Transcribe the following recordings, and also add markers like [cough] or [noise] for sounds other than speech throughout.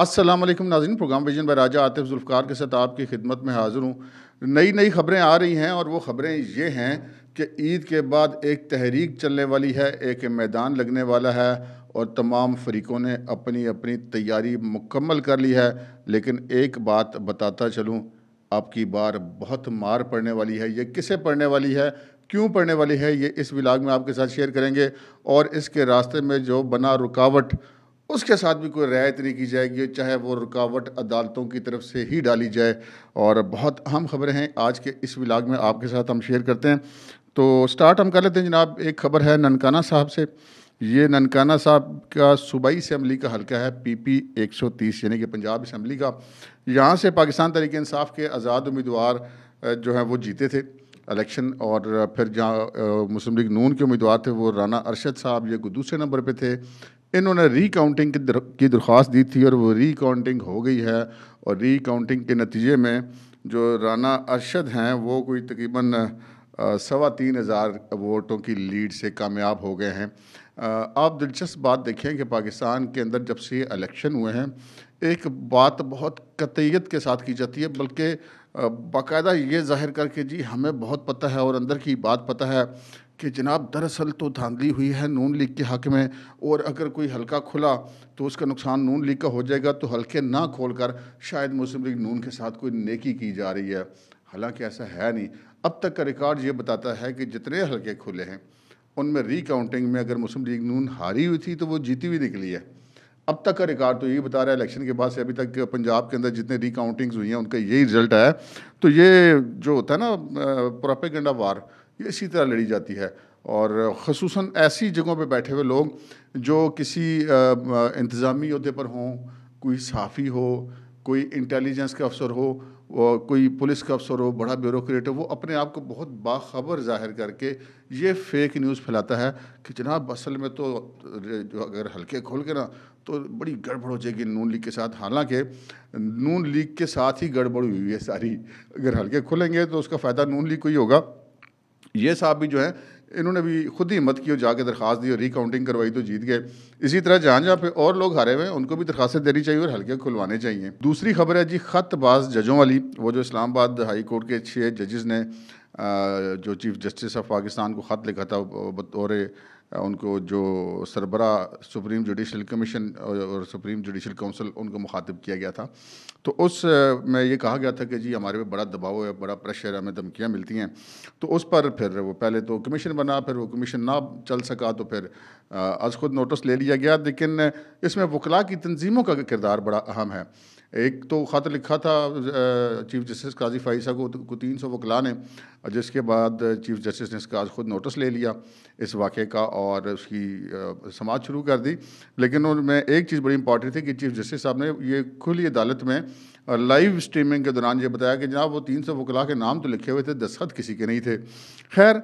अस्सलाम वालेकुम नाजरीन प्रोग्राम विजन ब राजा आतिफ जुल्फ़ार के साथ आपकी खिदमत में हाज़िर हूँ नई नई ख़बरें आ रही हैं और वो ख़बरें ये हैं कि ईद के बाद एक तहरीक चलने वाली है एक मैदान लगने वाला है और तमाम फरीकों ने अपनी अपनी तैयारी मुकम्मल कर ली है लेकिन एक बात बताता चलूँ आपकी बार बहुत मार पड़ने वाली है ये किसे पड़ने वाली है क्यों पड़ने वाली है ये इस विलाग में आपके साथ शेयर करेंगे और इसके रास्ते में जो बना रुकावट उसके साथ भी कोई रियायत नहीं की जाएगी चाहे वो रुकावट अदालतों की तरफ से ही डाली जाए और बहुत अहम खबरें हैं आज के इस विलाग में आपके साथ हम शेयर करते हैं तो स्टार्ट हम कर लेते हैं जनाब एक खबर है ननकाना साहब से ये ननकाना साहब का सूबाई इसम्बली का हल्का है पीपी 130 यानी कि पंजाब इसम्बली का यहाँ से पाकिस्तान तरीके इंसाफ के आज़ाद उम्मीदवार जो हैं वो जीते थे इलेक्शन और फिर जहाँ मुस्लिम लीग नून के उम्मीदवार थे वो राना अरशद साहब ये दूसरे नंबर पे थे इन्होंने रीकाउंटिंग की दरख्वास्त दी थी और वो रीकाउंटिंग हो गई है और रीकाउंटिंग के नतीजे में जो राना अरशद हैं वो कोई तकरीबन सवा तीन हज़ार वोटों की लीड से कामयाब हो गए हैं आप दिलचस्प बात देखें कि पाकिस्तान के अंदर जब से इलेक्शन हुए हैं एक बात बहुत कतयत के साथ की जाती है बल्कि बाकायदा ये जाहिर करके जी हमें बहुत पता है और अंदर की बात पता है कि जनाब दरअसल तो धांधली हुई है नून लीग के हक में और अगर कोई हल्का खुला तो उसका नुकसान नून लीग का हो जाएगा तो हल्के ना खोल कर शायद मुस्लिम लीग नून के साथ कोई नेकी की जा रही है हालांकि ऐसा है नहीं अब तक का रिकॉर्ड ये बताता है कि जितने हल्के खुले हैं उनमें रिकाउंटिंग में अगर मुस्लिम लीग नून हारी हुई थी तो वो जीती हुई निकली है अब तक का रिकॉर्ड तो यही बता रहा है इलेक्शन के बाद से अभी तक पंजाब के अंदर जितने रिकाउंटिंग्स हुई हैं उनका यही रिजल्ट आया तो ये जो होता है ना प्रोपेगेंडा वार ये इसी तरह लड़ी जाती है और खसूस ऐसी जगहों पर बैठे हुए लोग जो किसी इंतज़ामी अहदे पर हों कोई साफ़ी हो कोई इंटेलिजेंस का अफसर हो कोई पुलिस का अफसर हो बड़ा ब्यूरोक्रेट हो वो अपने आप को बहुत बाखबर जाहिर करके ये फेक न्यूज़ फैलाता है कि जनाब असल में तो जो अगर हल्के खोल के ना तो बड़ी गड़बड़ हो जाएगी नून लीग के साथ हालांकि नून लीग के साथ ही गड़बड़ हुई है सारी अगर हल्के खुलेंगे तो उसका फ़ायदा नून लीग को ही होगा ये साहब भी जो है इन्होंने भी खुद ही हिम्मत की और जाके दरखास्त दी और रिकाउंटिंग करवाई तो जीत गए इसी तरह जहाँ जहाँ पे और लोग हारे हुए हैं उनको भी दरखास्तें देनी चाहिए और हल्के खुलवाने चाहिए दूसरी खबर है जी ख़त बाज़ जजों वाली वो जो इस्लामाबाद हाई कोर्ट के छः जजेस ने जो चीफ जस्टिस ऑफ पाकिस्तान को ख़त लिखा था बतौर उनको जो सरबरा सुप्रीम जुडिशल कमीशन और सुप्रीम जुडिशल काउंसिल उनको मुखातब किया गया था तो उस में ये कहा गया था कि जी हमारे पे बड़ा दबाव है बड़ा प्रेशर हमें धमकियाँ मिलती हैं तो उस पर फिर वो पहले तो कमीशन बना फिर वो कमीशन ना चल सका तो फिर आज खुद नोटिस ले लिया गया लेकिन इसमें वकला की तनजीमों का किरदार बड़ा अहम है एक तो ख़त लिखा था चीफ जस्टिस काजी फ़ाइसा को, को तीन सौ वकला ने जिसके बाद चीफ जस्टिस ने इसका ख़ुद नोटिस ले लिया इस वाक़े का और उसकी समाज शुरू कर दी लेकिन उनमें एक चीज़ बड़ी इंपॉर्टेंट थी कि चीफ जस्टिस साहब ने ये खुली अदालत में लाइव स्ट्रीमिंग के दौरान ये बताया कि जनाब वो तीन सौ वकला के नाम तो लिखे हुए थे दस्खत किसी के नहीं थे खैर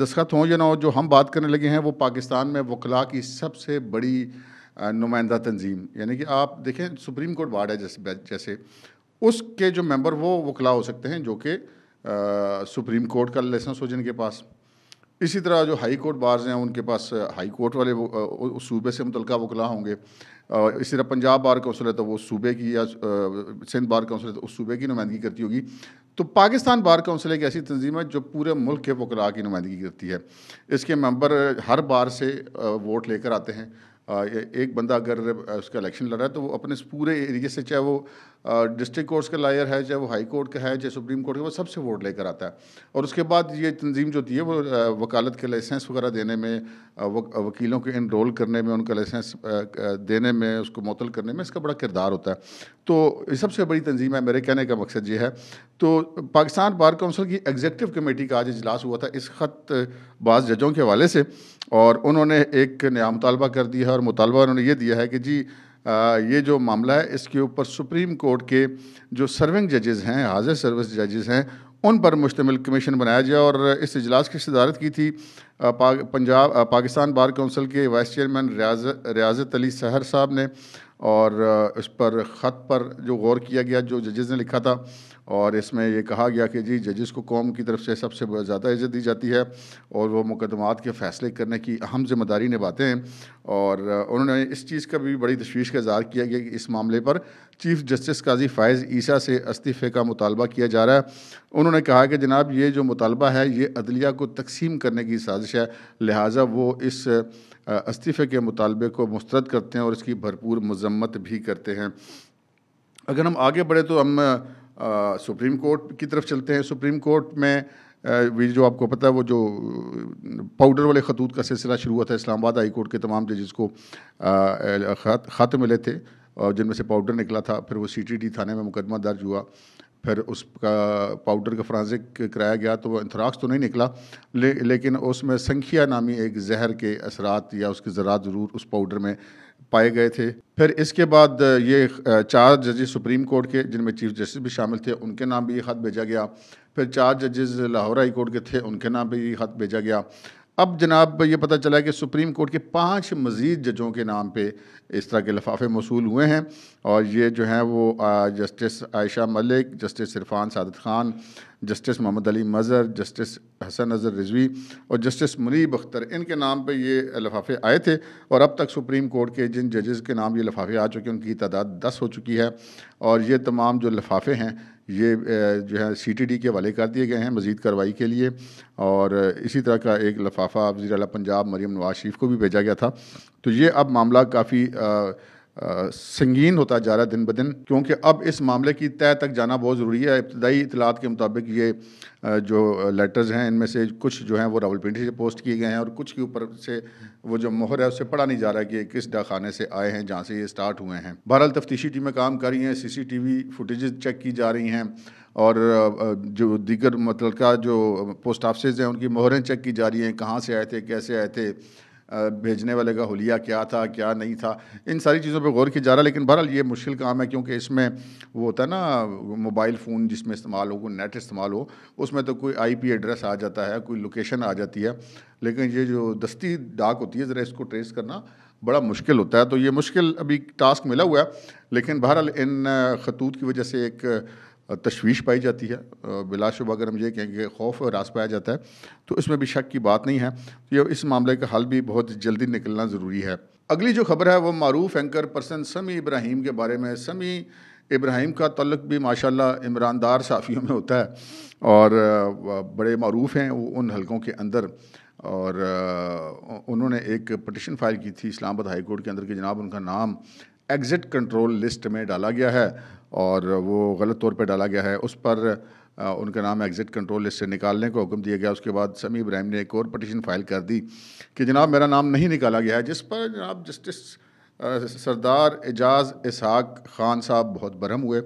दस्खत हों या ना हो जो हम बात करने लगे हैं वो पाकिस्तान में वकला की सबसे बड़ी नुमाइंदा तंजीम यानी कि आप देखें सुप्रीम कोर्ट वार्ड है जैसे जैसे उसके जो मेंबर वो वकला हो सकते हैं जो कि सुप्रीम कोर्ट का लाइसेंस हो जिनके पास इसी तरह जो हाई कोर्ट बार्स हैं उनके पास हाई कोर्ट वाले उस सूबे से मुतल वकला होंगे इसी तरह पंजाब बार कौंसिल है तो वो सूबे की या सिंध बार कौंसिल है तो उस सूबे की नुमाइंदगी करती होगी तो पाकिस्तान बार कौंसिल एक ऐसी तंजीम है जो पूरे मुल्क के वकला की नुमाइंदगी करती है इसके मेंबर हर बार से वोट लेकर आते हैं एक बंदा अगर उसका इलेक्शन लड़ रहा है तो वो अपने पूरे एरिए से चाहे वो डिस्ट्रिक्ट कोर्ट्स का लायर है चाहे वो हाई कोर्ट का है चाहे सुप्रीम कोर्ट का वो सबसे वोट लेकर आता है और उसके बाद ये तंजीम जो होती है वो वकालत के लाइसेंस वगैरह देने में वकीलों के इनरोल करने में उनका लाइसेंस देने में उसको मुतल करने में इसका बड़ा किरदार होता है तो ये सबसे बड़ी तंजीम है मेरे कहने का मकसद ये है तो पाकिस्तान बार काउंसिल की एग्जेक्टिव कमेटी का आज इजलास हुआ था इस ख़त बाज़ जजों के हवाले से और उन्होंने एक नया मुतालबा कर दिया है और मुतालबा उन्होंने ये दिया है कि जी आ, ये जो मामला है इसके ऊपर सुप्रीम कोर्ट के जो सर्विंग जजेज़ हैं हाजिर सर्विस जजेज़ हैं उन पर मुश्तमिल कमीशन बनाया जाए और इस इजलास की सदारत की थी पंजाब पाकिस्तान बार कौंसिल के वाइस चेयरमैन रियाज रियाजत अली सहर साहब ने और इस पर ख़त पर जो गौर किया गया जो जजेज़ ने लिखा था और इसमें यह कहा गया कि जी जजेस को कौम की तरफ से सबसे ज़्यादा इज्जत दी जाती है और वो मुकदमात के फ़ैसले करने की अहम जिम्मेदारी निभाते हैं और उन्होंने इस चीज़ का भी बड़ी तशवीश का इजहार किया गया कि इस मामले पर चीफ़ जस्टिस काजी फ़ायज़ ईसा से इस्तीफ़े का मुतालबा किया जा रहा है उन्होंने कहा कि जनाब ये जो मुतालबा है ये अदलिया को तकसीम करने की साजिश है लिहाजा वो इस इस्तीफ़े के मुतालबे को मुस्रद करते हैं और इसकी भरपूर मजम्मत भी करते हैं अगर हम आगे बढ़े तो हम आ, सुप्रीम कोर्ट की तरफ चलते हैं सुप्रीम कोर्ट में भी जो आपको पता है वो जो पाउडर वाले खतूत का सिलसिला शुरू हुआ था इस्लामाबाद हाई कोर्ट के तमाम जजेस को ख़त मिले थे और जिनमें से पाउडर निकला था फिर वो सीटीडी थाने में मुकदमा दर्ज हुआ फिर उसका पाउडर का फ्रांसिक कराया गया तो वह इंथराक्स तो नहीं निकला ले, लेकिन उसमें संख्या नामी एक जहर के असरात या उसके ज़रात ज़रूर उस पाउडर में पाए गए थे फिर इसके बाद ये चार जजे सुप्रीम कोर्ट के जिनमें चीफ जस्टिस भी शामिल थे उनके नाम भी ये ख़त भेजा गया फिर चार जजेज लाहौर हाई कोर्ट के थे उनके नाम भी ये ख़त भेजा गया अब जनाब ये पता चला कि सुप्रीम कोर्ट के पांच मज़ीद जजों के नाम पे इस तरह के लफाफे मौसू हुए हैं और ये जो हैं वो justice Ayesha Malik justice Irfan Saadat Khan justice Mohammad Ali Mazhar justice Hasan Azhar Rizvi और जस्टिस मुनीब अख्तर इनके नाम पे ये लफाफे आए थे और अब तक सुप्रीम कोर्ट के जिन जजेस के नाम ये लफाफे आ चुके हैं उनकी तादाद दस हो चुकी है और ये तमाम जो लफाफे हैं ये जो है सीटीडी के हवाले कर दिए गए हैं मजीद कार्रवाई के लिए और इसी तरह का एक लफाफा वजी अला पंजाब मरीम नवाज शरीफ को भी भेजा गया था तो ये अब मामला काफ़ी संगीन होता जा रहा है दिन ब दिन क्योंकि अब इस मामले की तय तक जाना बहुत ज़रूरी है इब्तदाई इतलात के मुताबिक ये जो लेटर्स हैं इनमें से कुछ जो हैं वो रावलपिंडी से पोस्ट किए गए हैं और कुछ के ऊपर से वो जो मोहर है उससे पढ़ा नहीं जा रहा है कि किस डाखाने से आए हैं जहाँ से ये स्टार्ट हुए हैं बहरहाल तफ्तीशी टीमें काम कर रही हैं C C T V footage check की जा रही हैं और जो दीगर मतलब जो पोस्ट ऑफिस हैं उनकी मोहरें चेक की जा रही हैं कहाँ से आए थे कैसे आए थे भेजने वाले का हलिया क्या था क्या नहीं था इन सारी चीज़ों पे गौर किया जा रहा है लेकिन बहरहाल ये मुश्किल काम है क्योंकि इसमें वो होता है ना मोबाइल फ़ोन जिसमें इस्तेमाल हो कोई नेट इस्तेमाल हो उसमें तो कोई आईपी एड्रेस आ जाता है कोई लोकेशन आ जाती है लेकिन ये जो दस्ती डाक होती है ज़रा इसको ट्रेस करना बड़ा मुश्किल होता है तो ये मुश्किल अभी टास्क मिला हुआ है लेकिन बहरहाल इन खतूत की वजह से एक तशवीश पाई जाती है बिलाशुबा अगर हम ये कहेंगे खौफ और रास पाया जाता है तो इसमें भी शक की बात नहीं है तो ये इस मामले का हल भी बहुत जल्दी निकलना ज़रूरी है अगली जो खबर है वो मरूफ एंकर पर्सन समी इब्राहिम के बारे में समी इब्राहिम का तल्लक भी माशा इमरानदार साफ़ियों में होता है और बड़े मरूफ हैं वो उन हलकों के अंदर और उन्होंने एक पटिशन फाइल की थी इस्लामाबाद हाई कोर्ट के अंदर कि जनाब उनका नाम एग्ज़िट कंट्रोल लिस्ट में डाला गया है और वो गलत तौर पर डाला गया है उस पर उनका नाम एग्ज़िट कंट्रोल लिस्ट से निकालने का हुक्म दिया गया उसके बाद समी इब्राहिम ने एक और पटिशन फ़ाइल कर दी कि जनाब मेरा नाम नहीं निकाला गया है जिस पर जनाब जस्टिस सरदार एजाज इसहाक खान साहब बहुत बरहम हुए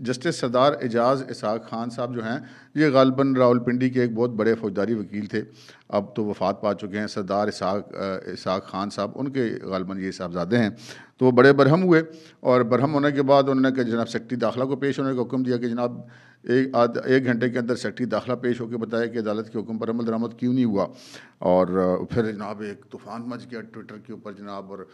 जस्टिस सरदार एजाज इसाक खान साहब जो हैं ये गालबा रावलपिंडी के एक बहुत बड़े फौजदारी वकील थे अब तो वफ़ात पा चुके हैं सरदार इसाक इसाक खान साहब उनके गालबन ये साहबजादे हैं तो वो बड़े बरहम हुए और बरहम होने के बाद उन्होंने कहा जनाब सेक्रटरी दाखिला को पेश होने का हुक्म दिया कि जनाब एक आध एक घंटे के अंदर सेक्टरी दाखिला पेश होकर बताया कि अदालत के हुक्म पर अमल दरामद क्यों नहीं हुआ और फिर जनाब एक तूफ़ान मच गया ट्विटर के ऊपर जनाब और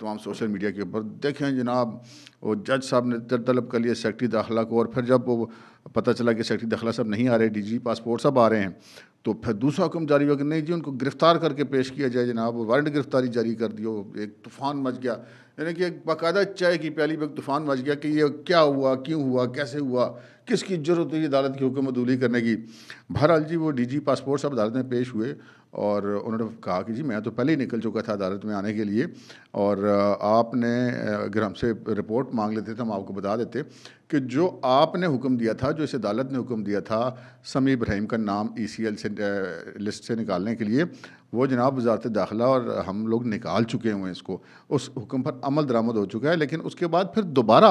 तमाम सोशल मीडिया के ऊपर देखें जनाब वो जज साहब ने तलब कर लिया सेक्टरी दाखिला को और फिर जब वो पता चला कि सेक्टरी दाखिला साहब नहीं आ रहे डी जी पासपोर्ट साहब आ रहे हैं तो फिर दूसरा हुक्म जारी हुआ कि नहीं जी उनको गिरफ़्तार करके पेश किया जाए जनाब वारंट गिरफ़्तारी जारी कर दियो एक तूफ़ान मच गया यानी कि एक बाकायदा चाय की प्याली पर एक तूफ़ान मच गया कि ये क्या हुआ क्यों हुआ कैसे हुआ किसकी ज़रूरत हुई अदालत की हुक्म अदूली करने की बहरहाल जी वो डी जी पासपोर्ट साहब अदालत में पेश हुए और उन्होंने कहा कि जी मैं तो पहले ही निकल चुका था अदालत में आने के लिए और आपने अगर हमसे रिपोर्ट मांग लेते तो हम आपको बता देते कि जो आपने हुक्म दिया था जो इस अदालत ने हुक्म दिया था समी इब्राहिम का नाम ई सी एल से लिस्ट से निकालने के लिए वो जनाब वजारत दाखिला और हम लोग निकाल चुके हुए हैं इसको उस हुक्म पर अमल दरामद हो चुका है लेकिन उसके बाद फिर दोबारा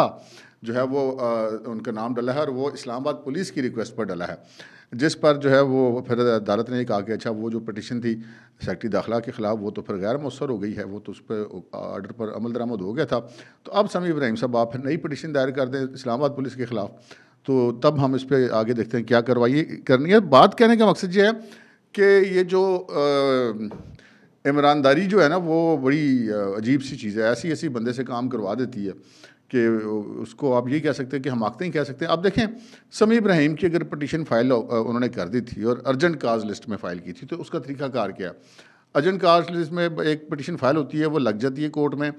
जो है वो आ, उनका नाम डला है और वो इस्लामाबाद पुलिस की रिक्वेस्ट पर डला है जिस पर जो है वो फिर अदालत ने कहा कि अच्छा वो जो पटिशन थी सेक्रेटरी दाखिला के ख़िलाफ़ वो तो फिर गैर मौसर हो गई है वो तो उस पर आर्डर पर अमल दरामद हो गया था तो अब समी इब्राहिम साहब आप नई पटिशन दायर कर दें इस्लामाबाद पुलिस के ख़िलाफ़ तो तब हम इस पर आगे देखते हैं क्या करवाइए करनी है बात कहने का मकसद ये है कि ये जो इमरानदारी जो है ना वो बड़ी अजीब सी चीज़ है ऐसी ऐसी बंदे से काम करवा देती है कि उसको आप ये कह सकते हैं कि हम आखते ही कह सकते हैं आप देखें समी इब्राहिम की अगर पटिशन फाइल उन्होंने कर दी थी और अर्जेंट काज लिस्ट में फ़ाइल की थी तो उसका तरीकाकार क्या अर्जेंट काज लिस्ट में एक पटिशन फाइल होती है वो लग जाती है कोर्ट में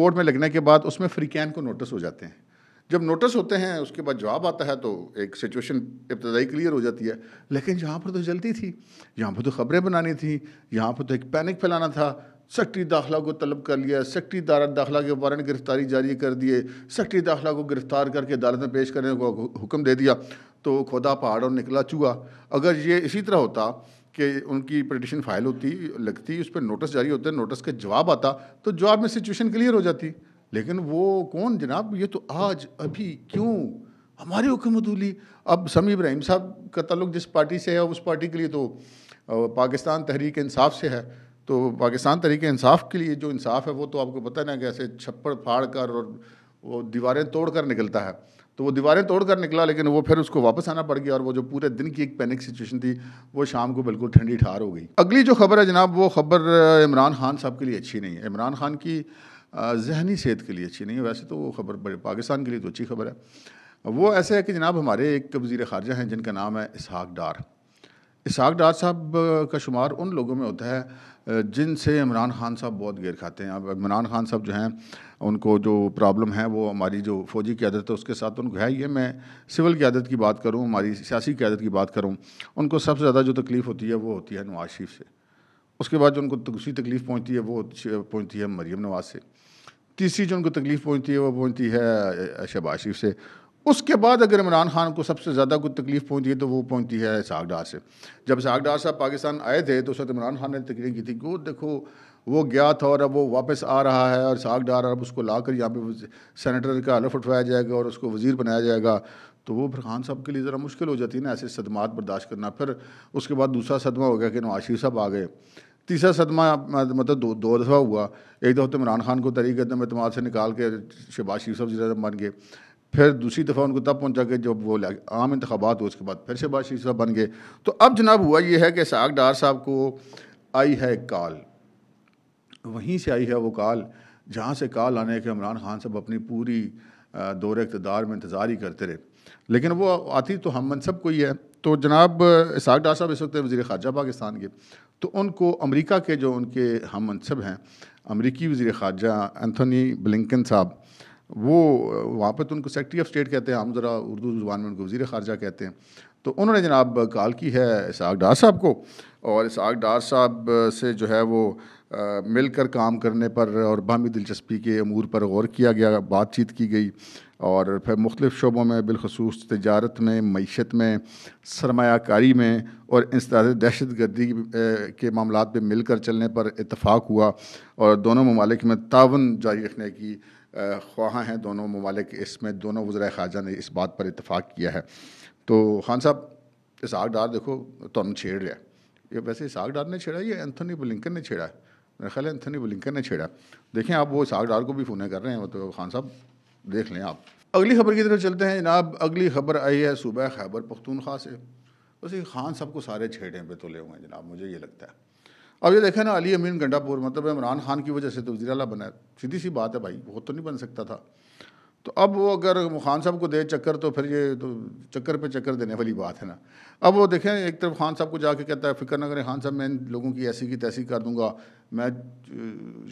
कोर्ट में लगने के बाद उसमें फ्रीकैन को नोटिस हो जाते हैं जब नोटिस होते हैं उसके बाद जवाब आता है तो एक सिचुएशन इब्तदाई क्लियर हो जाती है लेकिन यहाँ पर तो जल्दी थी यहाँ पर तो खबरें बनानी थी यहाँ पर तो एक पैनिक फैलाना था सेक्ट्री दाखिला को तलब कर लिया सेक्टरी दाखिला के वारंट गिरफ्तारी जारी कर दिए सेक्ट्री दाखिला को गिरफ्तार करके अदालत में पेश करने को हुक्म दे दिया तो खुदा पहाड़ और निकला चूहा अगर ये इसी तरह होता कि उनकी पटिशन फाइल होती लगती उस पर नोटिस जारी होते नोटिस का जवाब आता तो जवाब में सिचुएशन क्लियर हो जाती लेकिन वो कौन जनाब ये तो आज अभी क्यों हमारे हुक्म दूली अब समी इब्राहिम साहब का तल्लुक जिस पार्टी से है उस पार्टी के लिए तो पाकिस्तान तहरीक इंसाफ से है तो पाकिस्तान तरीके इंसाफ के लिए जो इंसाफ है वो तो आपको पता है ना कैसे छप्पड़ फाड़ कर और वो दीवारें तोड़ कर निकलता है तो वो दीवारें तोड़ कर निकला लेकिन वो फिर उसको वापस आना पड़ गया और वो जो पूरे दिन की एक पैनिक सिचुएशन थी वो शाम को बिल्कुल ठंडी ठार हो गई अगली जो खबर है जनाब वो खबर इमरान खान साहब के लिए अच्छी नहीं है इमरान खान की जहनी सेहत के लिए अच्छी नहीं है वैसे तो वो खबर बड़े पाकिस्तान के लिए तो अच्छी खबर है वो ऐसे है कि जनाब हमारे एक वजीर ख़ारजा हैं जिनका नाम है इसहाक डार इसाक डार साहब का शुमार उन लोगों में होता है जिनसे इमरान खान साहब बहुत गेर खाते हैं अब इमरान खान साहब जो हैं उनको जो प्रॉब्लम है वो हमारी जो फौजी क्यादत है उसके साथ उनको है ये मैं सिविल की आदत की बात करूँ हमारी सियासी आदत की बात करूँ उनको सबसे ज़्यादा जो तकलीफ़ होती है वो होती है नवाज शरीफ से उसके बाद जो उनको दूसरी तकलीफ़ पहुँचती है वो पहुँचती है मरीम नवाज से तीसरी जो उनको तकलीफ़ पहुँचती है वो पहुँचती है शहबाज शरीफ से उसके बाद अगर इमरान खान को सबसे ज़्यादा कोई तकलीफ पहुँची है तो वो पहुँचती है साग डार से जब साग डार साहब पाकिस्तान आए थे तो उस वक्त इमरान खान ने तकलीफ की थी कि वो देखो वो गया था और अब वो वापस आ रहा है और साग डार अब उसको ला कर यहाँ पर सैनिटर का हलफ उठवाया जाएगा और उसको वज़ीर बनाया जाएगा तो वो फिर खान साहब के लिए ज़रा मुश्किल हो जाती है ना ऐसे सदमात बर्दाश्त करना फिर उसके बाद दूसरा सदमा हो गया कि नवाज शरीफ साहब आ गए तीसरा सदमा मतलब दो दो दफ़ा हुआ एक दफ़ा तो इमरान खान को तरीक़त में अतमाद से निकाल के शहबाज शरीफ साहब जी बन गए फिर दूसरी दफ़ा उनको तब पहुँचा के जब वो आम इंतबात हुए उसके बाद फिर से बादशीर साहब बन गए तो अब जनाब हुआ ये है कि साग डार साहब को आई है कॉल वहीं से आई है वो कॉल जहाँ से कॉल आने के इमरान खान साहब अपनी पूरी दौर इकतदार में इंतज़ार ही करते रहे लेकिन वो आती तो हम मनसब को ही है तो जनाब इसाक डार साहब इस वक्त वज़ी ख़ारजा पाकिस्तान के तो उनको अमरीका के जो उनके हम मनसब हैं अमरीकी वज़ी ख़ारजा एंथनी ब्लिंकन साहब वो वहाँ पर तो उनको सेक्रेटरी ऑफ स्टेट कहते हैं हम ज़रा उर्दू ज़ुबान में उनको वज़ी ख़ारजा कहते हैं तो उन्होंने जनाब कॉल की है इसाक डार साहब को और इसाक डार साहब से जो है वो मिलकर काम करने पर और बाहमी दिलचस्पी के अमूर पर गौर किया गया बातचीत की गई और फिर मुख्तफ शोबों में बिलखसूस तजारत में मीशत में सरमाकारी में और इस तरह दहशत गर्दी के मामला पर मिलकर चलने पर इतफ़ाक़ हुआ और दोनों ममालिक में तान जारी रखने की ख्वाह हैं दोनों ममालिक इसमें दोनों वज्रा खारजा ने इस बात पर इतफ़ाक़ किया है तो खान साहब इसहाक डार देखो तुम छेड़ रहा है ये वैसे इसहाक डार ने छेड़ा ये एंथनी ब्लिंकन ने छेड़ा है मेरा ख्याल एंथनी ब्लिंकन ने छेड़ा देखें आप वो इसहाक डार को भी फोने कर रहे हैं तो खान साहब देख लें आप अगली खबर की तरफ चलते हैं जनाब अगली खबर आई है सुबह खैबर पख्तूनख्वा से वैसे खान साहब को सारे छेड़े पे तुले हुए हैं जनाब मुझे ये लगता है अब ये देखें ना अली अमीन गंडापुर मतलब इमरान खान की वजह से तो वजी अला बना सीधी सी बात है भाई वो तो नहीं बन सकता था तो अब वो अगर खान साहब को दे चक्कर तो फिर ये तो चक्कर पे चक्कर देने वाली बात है ना अब वो देखें एक तरफ खान साहब को जाके कहता है फ़िक्र ना करें खान साहब मैं इन लोगों की ऐसी की तैसी कर दूंगा मैं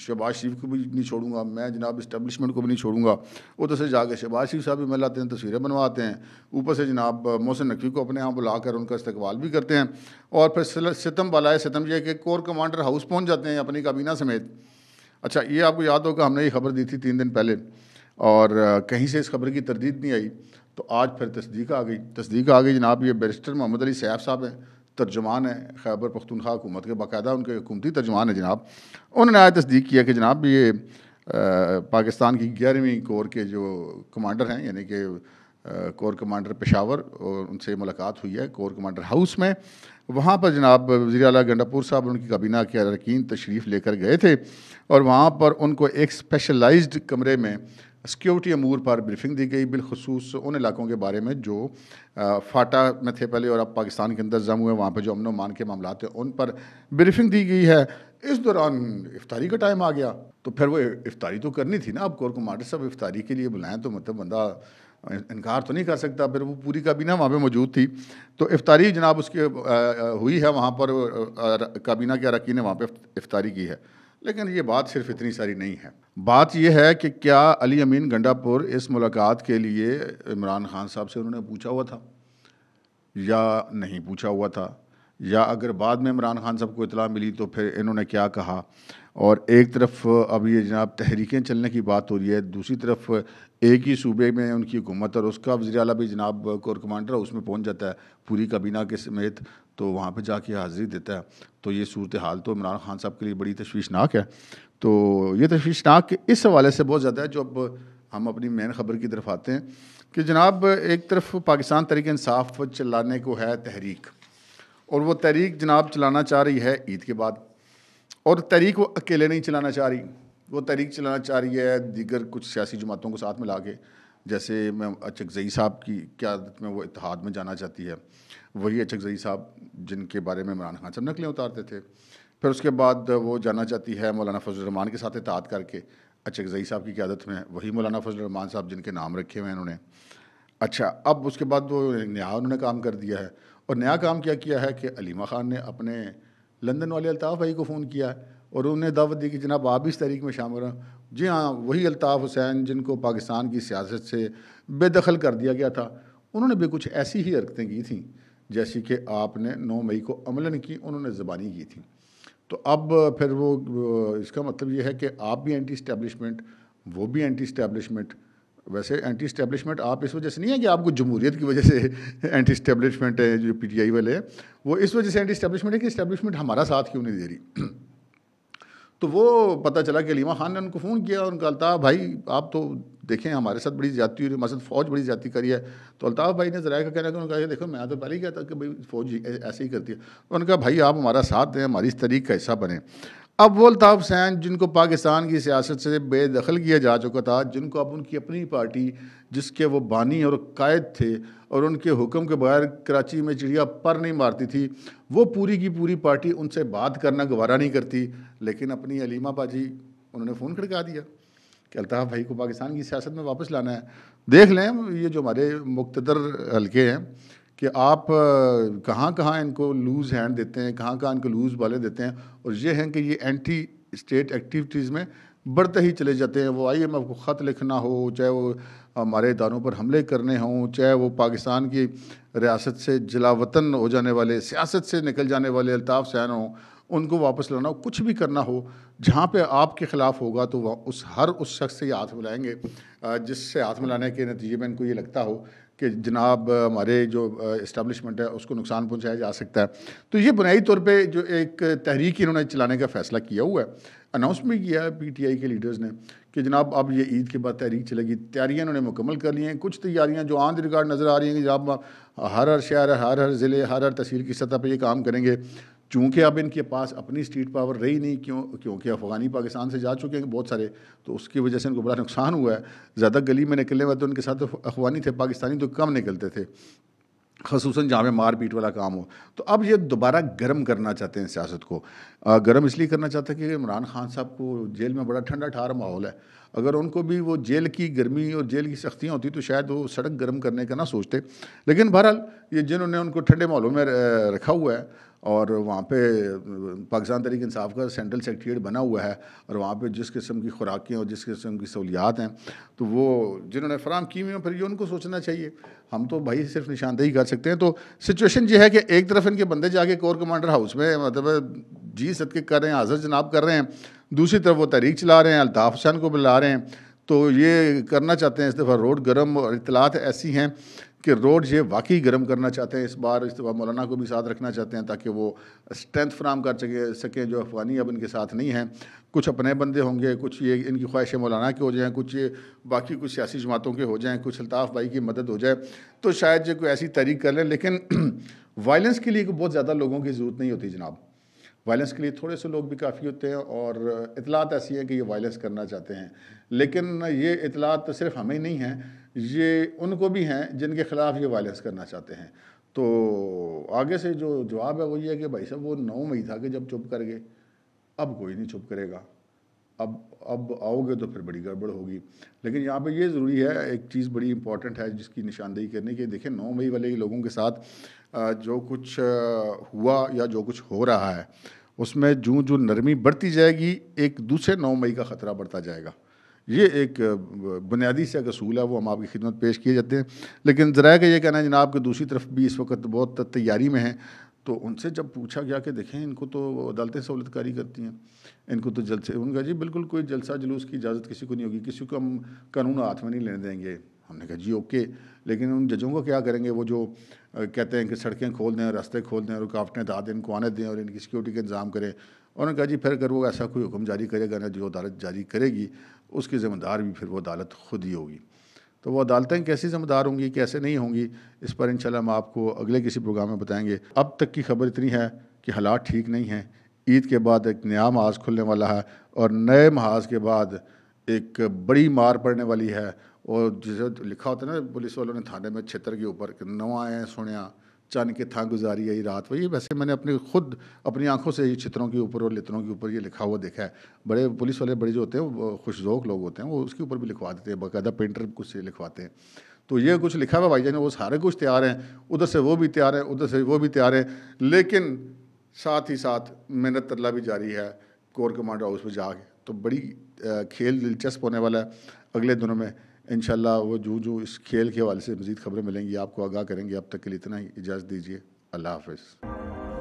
शहबाज शरीफ को भी नहीं छोड़ूंगा मैं जनाब इस्टबलिशमेंट को भी नहीं छोड़ूंगा वो तो से जाके शहबाज शरीफ साहब भी मैं लाते हैं तस्वीरें बनवाते हैं ऊपर से जनाब मोहसिन नकवी को अपने यहाँ बुला कर उनका इस्तेवाल भी करते हैं और फिर सितम बलाए सितम यह कि कोर कमांडर हाउस पहुँच जाते हैं अपनी काबीना समेत अच्छा ये आपको याद होगा हमने ये खबर दी थी तीन दिन पहले और कहीं से इस खबर की तरदीद नहीं आई तो आज फिर तस्दीक आ गई तस्दीक आ गई जनाब ये बैरिस्टर मोहम्मद अली सैफ साहब हैं तर्जुमान है खैबर पख्तनख्वा हुकूमत के बाकायदा उनके हुकूमती तर्जुमान है जनाब उन्होंने आज तस्दीक किया कि जनाब ये पाकिस्तान की ग्यारहवीं कोर के जो कमांडर हैं यानी कि कोर कमांडर पेशावर और उनसे मुलाकात हुई है कोर कमांडर हाउस में वहाँ पर जनाब वजी अला गंडापुर साहब उनकी काबीना के अरकान तशरीफ़ लेकर गए थे और वहाँ पर उनको एक स्पेशलाइज्ड कमरे में सिक्योरिटी अमूर पर ब्रीफिंग दी गई बिलखसूस उन इलाकों के बारे में जो आ, फाटा में थे पहले और अब पाकिस्तान के अंदर जम हुए वहाँ पर जो अमन मान के मामला थे उन पर ब्रीफिंग दी गई है इस दौरान इफ्तारी का टाइम आ गया तो फिर वो इफ्तारी तो करनी थी ना अब कोर कमांडर साहब इफ्तारी के लिए बुलाएं तो मतलब बंदा इनकार तो नहीं कर सकता फिर वो पूरी काबीना वहाँ पे मौजूद थी तो इफ्तारी जनाब उसकी हुई है वहाँ पर काबीना के अरकान ने वहाँ पर इफ्तारी की है लेकिन ये बात सिर्फ इतनी सारी नहीं है बात यह है कि क्या अली अमीन गंडापुर इस मुलाकात के लिए इमरान खान साहब से उन्होंने पूछा हुआ था या नहीं पूछा हुआ था या अगर बाद में इमरान खान साहब को इतला मिली तो फिर इन्होंने क्या कहा और एक तरफ अब ये जनाब तहरीकें चलने की बात हो रही है दूसरी तरफ एक ही सूबे में उनकी हुकूमत और उसका वजी अला भी जनाब कोर कमांडर उसमें पहुंच जाता है पूरी काबीना के समेत तो वहाँ पे जाके हाज़िरी देता है तो ये सूरत हाल तो इमरान खान साहब के लिए बड़ी तशवीशनाक है तो ये तशवीशनाक इस हवाले से बहुत ज़्यादा है जो अब हम अपनी मेन ख़बर की तरफ आते हैं कि जनाब एक तरफ पाकिस्तान तरीक इंसाफ चलाने को है तहरीक और वो तहरीक जनाब चलाना चाह रही है ईद के बाद और तहरीक वो अकेले नहीं चलाना चाह रही वो तहरीक चलाना चाह रही है दीगर कुछ सियासी जमातों को साथ में ला के जैसे मैं जई साहब की क्यादत में वो इतिहाद में जाना चाहती है वही अचक जई साहब जिनके बारे में इमरान खान साहब नकलें उतारते थे फिर उसके बाद वो जाना चाहती है मौलाना फजल रहमान के साथ इतिहाद करके अचक जई साहब की क्यादत में वही मौलाना फजल रहमान साहब जिनके नाम रखे हुए हैं उन्होंने अच्छा अब उसके बाद वो नया उन्होंने काम कर दिया है और नया काम क्या किया है कि अलीमा ख़ान ने अपने लंदन वाले अलताफ़ भाई को फ़ोन किया और उन्हें दावत दी कि जनाब आप इस तहरीक में शामिल हों जी हाँ वही अल्ताफ़ हुसैन जिनको पाकिस्तान की सियासत से बेदखल कर दिया गया था उन्होंने भी कुछ ऐसी ही हरकतें की थी जैसी कि आपने नौ मई को अमलन की उन्होंने ज़बानी की थी तो अब फिर वो इसका मतलब ये है कि आप भी एंटी इस्टेबलिशमेंट वो भी एंटी इस्टेबलिशमेंट वैसे एंटी इस्टेबलिशमेंट आप इस वजह से नहीं है कि आपको जमहूरीत की वजह से एंटी इस्टेबलिशमेंट है जो पी टी आई वाले हैं वो इस वजह से एंटी इस्टेबलिशमेंट है कि इस्टेबलिशमेंट हमारा साथ क्यों नहीं दे रही तो वो पता चला कि अलीमा ख़ान ने उनको फ़ोन किया और उनका अल्ताफ़ भाई आप तो देखें हमारे साथ बड़ी ज़्यादा हुई हमारे फ़ौज बड़ी ज़्यादा करी है तो अल्ताफ़ भाई ने ज़रा का कहना कि उनका देखो मैं तो पहले ही कहता कि भाई फ़ौज ऐसे ही करती है उनका भाई आप हमारा साथ दें हमारी इस तरीक़ का हिस्सा बने वो अलताफ़ हुसैन जिनको पाकिस्तान की सियासत से बेदखल किया जा चुका था जिनको अब उनकी अपनी पार्टी जिसके वो बानी और कायद थे और उनके हुक्म के बगैर कराची में चिड़िया पर नहीं मारती थी वो पूरी की पूरी पार्टी उनसे बात करना गवारा नहीं करती लेकिन अपनी अलीमा पाजी उन्होंने फ़ोन खड़का दिया कि अलताफ़ भाई को पाकिस्तान की सियासत में वापस लाना है देख लें ये जो हमारे मुख्तर हल्के हैं कि आप कहाँ कहाँ इनको लूज़ हैंड देते हैं कहाँ कहाँ इनको लूज़ वाले देते हैं और ये हैं कि ये एंटी स्टेट एक्टिविटीज़ में बढ़ते ही चले जाते हैं वो आई एम एफ को ख़त लिखना हो चाहे वो हमारे इदारों पर हमले करने हों चाहे वो पाकिस्तान की रियासत से जिला वतन हो जाने वाले सियासत से निकल जाने वाले अल्ताफ़ सैन हों उनको वापस लाना हो कुछ भी करना हो जहाँ पे आपके ख़िलाफ़ होगा तो वह उस हर उस शख्स से ये हाथ मिलाएंगे जिससे हाथ मिलाने के नतीजे में इनको ये लगता हो कि जनाब हमारे जो इस्टबलिशमेंट है उसको नुकसान पहुंचाया जा सकता है तो ये बुनियादी तौर पे जो एक तहरीक इन्होंने चलाने का फैसला किया हुआ है अनाउंस भी किया है पीटीआई के लीडर्स ने कि जनाब अब ये ईद के बाद तहरीक चलेगी तैयारियां इन्होंने मुकम्मल कर ली हैं कुछ तैयारियां जो आंध रिकार्ड नज़र आ रही हैं कि जनाब हर हर शहर हर हर ज़िले हर हर तहसील की सतह पर ये काम करेंगे चूँकि अब इनके पास अपनी स्ट्रीट पावर रही नहीं क्यों क्योंकि अफ़गानी पाकिस्तान से जा चुके हैं बहुत सारे तो उसकी वजह से इनको बड़ा नुकसान हुआ है ज़्यादा गली में निकलने वाले तो उनके साथ अफ़गानी थे पाकिस्तानी तो कम निकलते थे खसूस जहाँ में मार पीट वाला काम हो तो अब ये दोबारा गर्म करना चाहते हैं सियासत को गर्म इसलिए करना चाहते हैं कि इमरान खान साहब को जेल में बड़ा ठंडा ठार माहौल है अगर उनको भी वो जेल की गर्मी और जेल की सख्तियाँ होती तो शायद वो सड़क गर्म करने का ना सोचते लेकिन बहरहाल ये जिन्होंने उनको ठंडे माहौलों में रखा हुआ है और वहाँ पे पाकिस्तान तरीक इंसाफ का सेंट्रल सेक्रट्रियट बना हुआ है और वहाँ पे जिस किस्म की खुराकें और जिस किस्म की सहूलियात हैं तो वो जिन्होंने फराम की हुई हैं फिर ये उनको सोचना चाहिए हम तो भाई सिर्फ निशानदेही कर सकते हैं तो सिचुएशन ये है कि एक तरफ इनके बंदे जाके कोर कमांडर हाउस में मतलब जी सदक कर रहे हैं आजर जनाब कर रहे हैं दूसरी तरफ वो तहरीक चला रहे हैं अल्ताफ हुसैन को बुला रहे हैं तो ये करना चाहते हैं इस दफ़ा रोड गर्म और इतलात ऐसी हैं कि रोड ये वाकई गर्म करना चाहते हैं इस बार इस दफ़ा मौलाना को भी साथ रखना चाहते हैं ताकि वो स्ट्रेंथ फ्राहम कर सके सकें जो अफगानी अब इनके साथ नहीं हैं कुछ अपने बंदे होंगे कुछ ये इनकी ख्वाहिशें मौलाना के हो जाएँ कुछ ये बाकी कुछ सियासी जमातों के हो जाएँ कुछ अल्ताफ़ भाई की मदद हो जाए तो शायद ये कोई ऐसी तहरीक कर लें लेकिन वायलेंस [clears throat] के लिए बहुत ज़्यादा लोगों की ज़रूरत नहीं होती जनाब वायलेंस के लिए थोड़े से लोग भी काफ़ी होते हैं और इतलात ऐसी है कि ये वायलेंस करना चाहते हैं लेकिन ये इतलात तो सिर्फ हमें नहीं हैं ये उनको भी हैं जिनके ख़िलाफ़ ये वायलेंस करना चाहते हैं तो आगे से जो जवाब है वो ये है कि भाई साहब वो नौ मई था कि जब चुप कर गए अब कोई नहीं चुप करेगा अब अब आओगे तो फिर बड़ी गड़बड़ होगी लेकिन यहाँ पे ये ज़रूरी है एक चीज़ बड़ी इंपॉर्टेंट है जिसकी निशानदेही करने की देखें नौ मई वाले लोगों के साथ जो कुछ हुआ या जो कुछ हो रहा है उसमें जूँ जो नरमी बढ़ती जाएगी एक दूसरे नौ मई का ख़तरा बढ़ता जाएगा ये एक बुनियादी से असूल है वो हम आपकी खिदमत पेश किए जाते हैं लेकिन ज़रा का ये कहना है जनाब कि दूसरी तरफ भी इस वक्त बहुत तैयारी में हैं तो उनसे जब पूछा गया कि देखें इनको तो अदालतें सहूलतकारी करती हैं इनको तो जलसे उनका जी बिल्कुल कोई जलसा जुलूस की इजाज़त किसी को नहीं होगी किसी को हम कानून हाथ में नहीं लेने देंगे हमने कहा जी ओके लेकिन उन जजों को क्या करेंगे वो जो कहते हैं कि सड़कें खोल दें रास्ते खोल दें रुकावटें दा दें इनको आने दें और इनकी सिक्योरिटी का इंतजाम करें उन्होंने कहा जी फिर अगर वो ऐसा कोई हुक्म जारी करेगा ना जो अदालत जारी करेगी उसकी ज़िम्मेदार भी फिर वो अदालत खुद ही होगी तो वो अदालतें कैसी ज़िम्मेदार होंगी कैसे नहीं होंगी इस पर इन हम आपको अगले किसी प्रोग्राम में बताएँगे अब तक की खबर इतनी है कि हालात ठीक नहीं हैं ईद के बाद एक नया महाज खुलने वाला है और नए महाज के बाद एक बड़ी मार पड़ने वाली है और जिसे लिखा होता है ना पुलिस वालों ने थाने में क्षेत्र के ऊपर कि नवा आए सुनिया चन के था गुजारी आई रात वही वैसे मैंने अपने खुद अपनी आंखों से ये चित्रों के ऊपर और लितरों के ऊपर ये लिखा हुआ देखा है बड़े पुलिस वाले बड़े जो होते हैं वो खुशजोक लोग होते हैं वो उसके ऊपर भी लिखवा देते हैं बाकायदा पेंटर कुछ लिखवाते हैं तो ये कुछ लिखा हुआ भाई जान वो सारे कुछ तैयार हैं उधर से वो भी तैयार है उधर से वो भी तैयार है लेकिन साथ ही साथ मेहनत तल्ला भी जारी है कोर कमांडर हाउस में जाके तो बड़ी खेल दिलचस्प होने वाला है अगले दिनों में इन वो जो जो इस खेल के हवाले से मज़ीद खबरें मिलेंगी आपको आगाह करेंगे अब तक के लिए इतना ही इजाज़त दीजिए अल्लाह हाफ